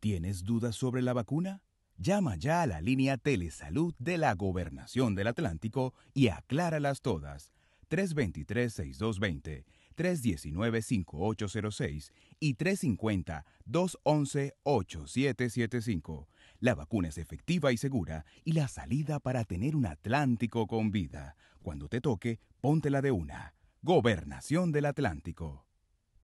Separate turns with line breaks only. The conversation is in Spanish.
¿Tienes dudas sobre la vacuna? Llama ya a la línea Telesalud de la Gobernación del Atlántico y acláralas todas. 323-6220, 319-5806 y 350-211-8775. La vacuna es efectiva y segura
y la salida
para tener un Atlántico con vida. Cuando te toque, póntela de una. Gobernación del Atlántico.